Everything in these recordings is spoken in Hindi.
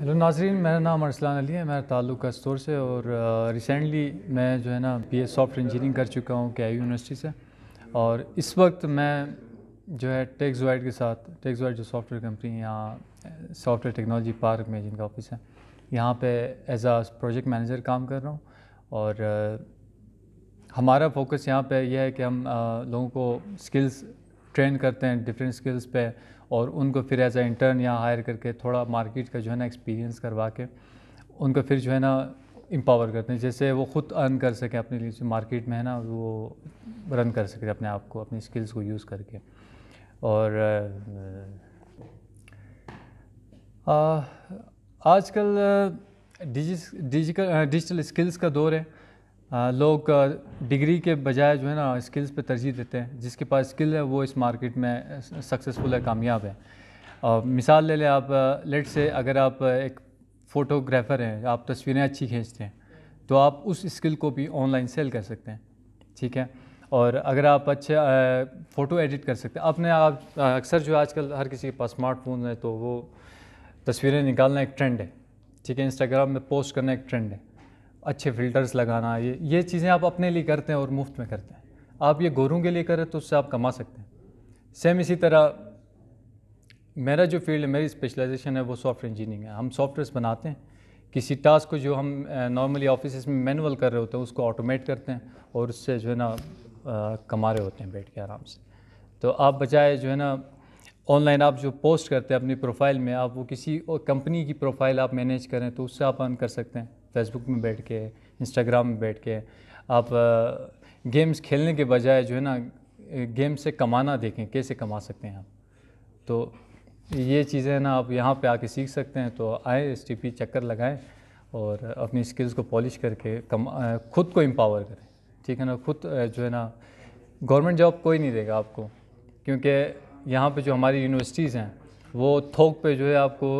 हेलो नाजरीन मेरा नाम अरसलान अली है मेरा ताल्लुक स्टोर से और रिसेंटली मैं जो है ना बी एस सॉफ्ट इंजीनियरिंग कर चुका हूँ के यूनिवर्सिटी से और इस वक्त मैं जो है वाइड के साथ वाइड जो सॉफ्टवेयर कंपनी यहाँ सॉफ्टवेयर टेक्नोलॉजी पार्क में जिनका ऑफिस है यहाँ पे एज आ प्रोजेक्ट मैनेजर काम कर रहा हूँ और हमारा फोकस यहाँ पे यह है कि हम लोगों को स्किल्स ट्रेन करते हैं डिफरेंट स्किल्स पे और उनको फिर एज ए इंटर्न यहाँ हायर करके थोड़ा मार्केट का जो है ना एक्सपीरियंस करवा के उनको फिर जो है ना एम्पावर करते हैं जैसे वो खुद अर्न कर सकें अपने लिए जो मार्केट में है ना वो रन कर सकें अपने आप को अपनी स्किल्स को यूज़ करके और आजकल डिजिटल डिजिटल स्किल्स का दौर है लोग डिग्री के बजाय जो है ना स्किल्स पे तरजीह देते हैं जिसके पास स्किल है वो इस मार्केट में सक्सेसफुल है कामयाब है और मिसाल ले लें आप लेट से अगर आप एक फ़ोटोग्राफ़र हैं आप तस्वीरें अच्छी खींचते हैं तो आप उस स्किल को भी ऑनलाइन सेल कर सकते हैं ठीक है और अगर आप अच्छे फ़ोटो एडिट कर सकते हैं अपने आप अक्सर जो आजकल हर किसी के पास स्मार्टफोन है तो वो तस्वीरें निकालना एक ट्रेंड है ठीक है इंस्टाग्राम में पोस्ट करना एक ट्रेंड है अच्छे फ़िल्टर्स लगाना ये ये चीज़ें आप अपने लिए करते हैं और मुफ्त में करते हैं आप ये गोरों के लिए करें तो उससे आप कमा सकते हैं सेम इसी तरह मेरा जो फील्ड है मेरी स्पेशलाइजेशन है वो सॉफ्टवेयर इंजीनियरिंग है हम सॉफ्टवेयर्स बनाते हैं किसी टास्क को जो हम नॉर्मली ऑफिस में मैनुअल कर रहे होते हैं उसको ऑटोमेट करते हैं और उससे जो है ना कमा रहे होते हैं बैठ के आराम से तो आप बजाय जो है ना ऑनलाइन आप जो पोस्ट करते हैं अपनी प्रोफाइल में आप वो किसी कंपनी की प्रोफाइल आप मैनेज करें तो उससे आप अर्न कर सकते हैं फेसबुक में बैठ के इंस्टाग्राम में बैठ के आप गेम्स खेलने के बजाय जो है ना गेम से कमाना देखें कैसे कमा सकते हैं आप तो ये चीज़ें ना आप यहाँ पे आके सीख सकते हैं तो आए एस चक्कर लगाएं और अपनी स्किल्स को पॉलिश करके कम खुद को एम्पावर करें ठीक है ना खुद जो है ना गवर्नमेंट जॉब कोई नहीं देगा आपको क्योंकि यहाँ पे जो हमारी यूनिवर्सिटीज़ हैं वो थोक पे जो है आपको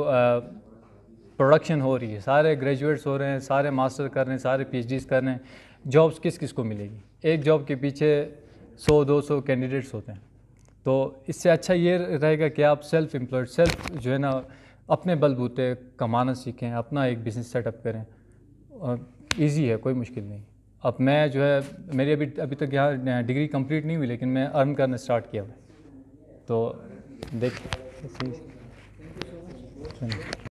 प्रोडक्शन हो रही है सारे ग्रेजुएट्स हो रहे हैं सारे मास्टर कर रहे हैं सारे पीएचडीज कर रहे हैं जॉब्स किस किस को मिलेगी एक जॉब के पीछे 100-200 कैंडिडेट्स होते हैं तो इससे अच्छा ये रहेगा कि आप सेल्फ एम्प्लॉयड सेल्फ जो है ना अपने बलबूते कमाना सीखें अपना एक बिज़नेस सेटअप करें ईजी है कोई मुश्किल नहीं अब मैं जो है मेरी अभी अभी तक यहाँ डिग्री कम्प्लीट नहीं हुई लेकिन मैं अर्न करना स्टार्ट किया हुआ तो देख